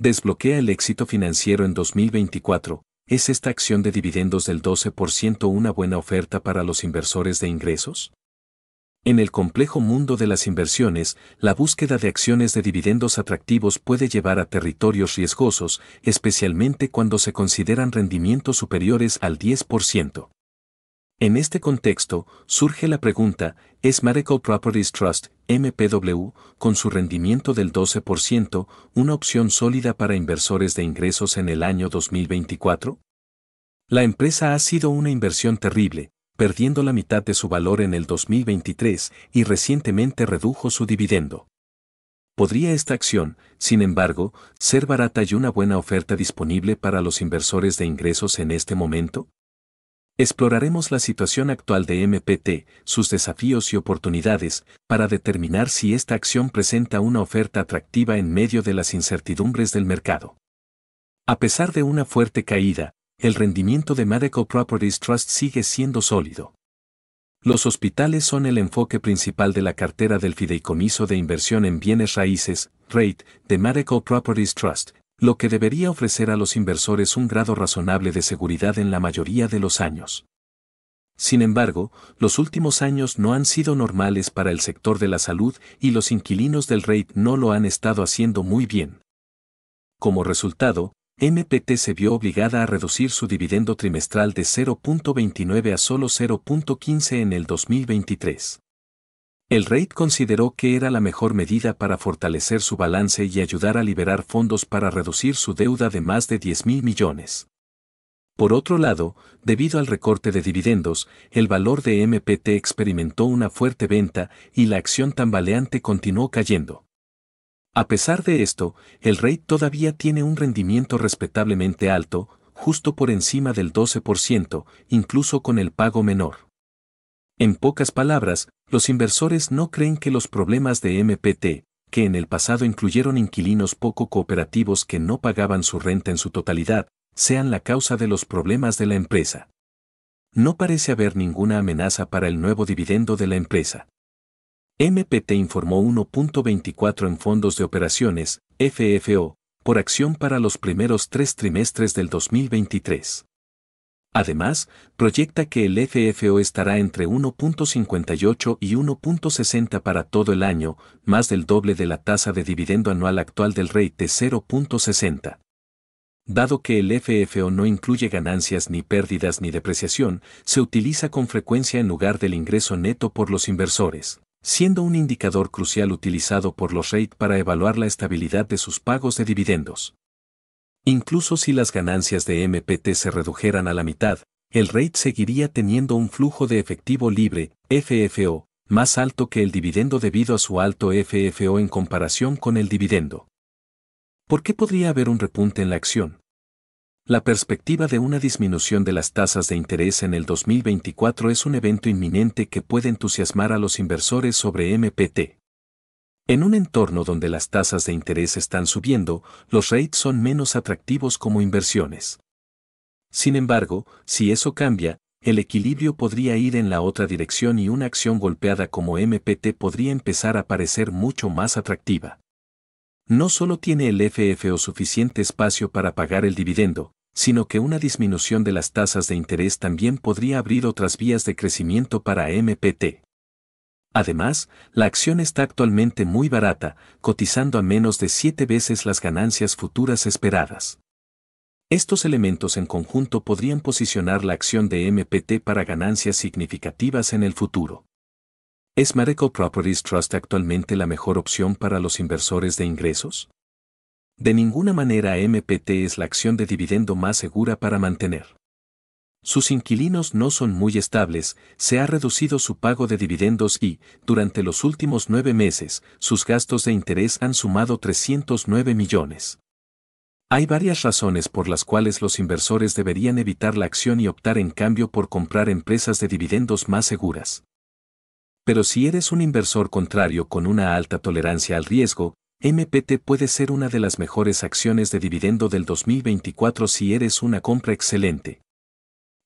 Desbloquea el éxito financiero en 2024. ¿Es esta acción de dividendos del 12% una buena oferta para los inversores de ingresos? En el complejo mundo de las inversiones, la búsqueda de acciones de dividendos atractivos puede llevar a territorios riesgosos, especialmente cuando se consideran rendimientos superiores al 10%. En este contexto, surge la pregunta, ¿es Medical Properties Trust, MPW, con su rendimiento del 12%, una opción sólida para inversores de ingresos en el año 2024? La empresa ha sido una inversión terrible, perdiendo la mitad de su valor en el 2023 y recientemente redujo su dividendo. ¿Podría esta acción, sin embargo, ser barata y una buena oferta disponible para los inversores de ingresos en este momento? Exploraremos la situación actual de MPT, sus desafíos y oportunidades, para determinar si esta acción presenta una oferta atractiva en medio de las incertidumbres del mercado. A pesar de una fuerte caída, el rendimiento de Medical Properties Trust sigue siendo sólido. Los hospitales son el enfoque principal de la cartera del Fideicomiso de Inversión en Bienes Raíces, REIT, de Medical Properties Trust, lo que debería ofrecer a los inversores un grado razonable de seguridad en la mayoría de los años. Sin embargo, los últimos años no han sido normales para el sector de la salud y los inquilinos del REIT no lo han estado haciendo muy bien. Como resultado, MPT se vio obligada a reducir su dividendo trimestral de 0.29 a solo 0.15 en el 2023. El REIT consideró que era la mejor medida para fortalecer su balance y ayudar a liberar fondos para reducir su deuda de más de 10 mil millones. Por otro lado, debido al recorte de dividendos, el valor de MPT experimentó una fuerte venta y la acción tambaleante continuó cayendo. A pesar de esto, el REIT todavía tiene un rendimiento respetablemente alto, justo por encima del 12%, incluso con el pago menor. En pocas palabras, los inversores no creen que los problemas de MPT, que en el pasado incluyeron inquilinos poco cooperativos que no pagaban su renta en su totalidad, sean la causa de los problemas de la empresa. No parece haber ninguna amenaza para el nuevo dividendo de la empresa. MPT informó 1.24 en fondos de operaciones, FFO, por acción para los primeros tres trimestres del 2023. Además, proyecta que el FFO estará entre 1.58 y 1.60 para todo el año, más del doble de la tasa de dividendo anual actual del REIT de 0.60. Dado que el FFO no incluye ganancias ni pérdidas ni depreciación, se utiliza con frecuencia en lugar del ingreso neto por los inversores, siendo un indicador crucial utilizado por los REIT para evaluar la estabilidad de sus pagos de dividendos. Incluso si las ganancias de MPT se redujeran a la mitad, el rate seguiría teniendo un flujo de efectivo libre, FFO, más alto que el dividendo debido a su alto FFO en comparación con el dividendo. ¿Por qué podría haber un repunte en la acción? La perspectiva de una disminución de las tasas de interés en el 2024 es un evento inminente que puede entusiasmar a los inversores sobre MPT. En un entorno donde las tasas de interés están subiendo, los rates son menos atractivos como inversiones. Sin embargo, si eso cambia, el equilibrio podría ir en la otra dirección y una acción golpeada como MPT podría empezar a parecer mucho más atractiva. No solo tiene el FFO suficiente espacio para pagar el dividendo, sino que una disminución de las tasas de interés también podría abrir otras vías de crecimiento para MPT. Además, la acción está actualmente muy barata, cotizando a menos de siete veces las ganancias futuras esperadas. Estos elementos en conjunto podrían posicionar la acción de MPT para ganancias significativas en el futuro. ¿Es Marico Properties Trust actualmente la mejor opción para los inversores de ingresos? De ninguna manera MPT es la acción de dividendo más segura para mantener sus inquilinos no son muy estables, se ha reducido su pago de dividendos y, durante los últimos nueve meses, sus gastos de interés han sumado 309 millones. Hay varias razones por las cuales los inversores deberían evitar la acción y optar en cambio por comprar empresas de dividendos más seguras. Pero si eres un inversor contrario con una alta tolerancia al riesgo, MPT puede ser una de las mejores acciones de dividendo del 2024 si eres una compra excelente.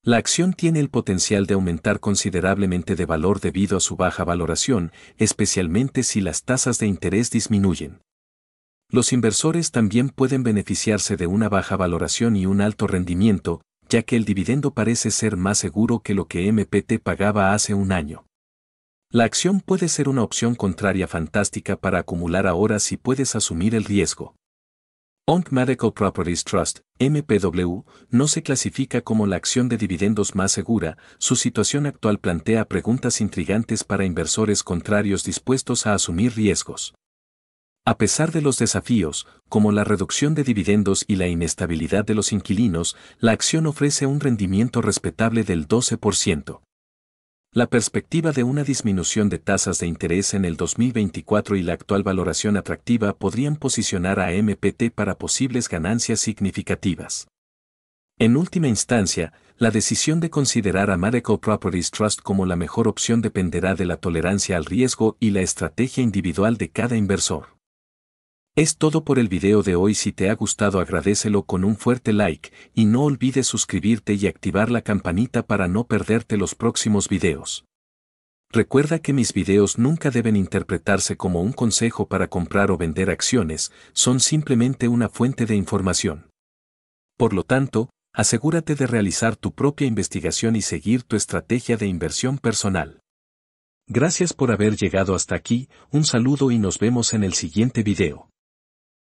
La acción tiene el potencial de aumentar considerablemente de valor debido a su baja valoración, especialmente si las tasas de interés disminuyen. Los inversores también pueden beneficiarse de una baja valoración y un alto rendimiento, ya que el dividendo parece ser más seguro que lo que MPT pagaba hace un año. La acción puede ser una opción contraria fantástica para acumular ahora si puedes asumir el riesgo. ONC Medical Properties Trust, MPW, no se clasifica como la acción de dividendos más segura, su situación actual plantea preguntas intrigantes para inversores contrarios dispuestos a asumir riesgos. A pesar de los desafíos, como la reducción de dividendos y la inestabilidad de los inquilinos, la acción ofrece un rendimiento respetable del 12%. La perspectiva de una disminución de tasas de interés en el 2024 y la actual valoración atractiva podrían posicionar a MPT para posibles ganancias significativas. En última instancia, la decisión de considerar a Mareco Properties Trust como la mejor opción dependerá de la tolerancia al riesgo y la estrategia individual de cada inversor. Es todo por el video de hoy si te ha gustado agradecelo con un fuerte like y no olvides suscribirte y activar la campanita para no perderte los próximos videos. Recuerda que mis videos nunca deben interpretarse como un consejo para comprar o vender acciones, son simplemente una fuente de información. Por lo tanto, asegúrate de realizar tu propia investigación y seguir tu estrategia de inversión personal. Gracias por haber llegado hasta aquí, un saludo y nos vemos en el siguiente video.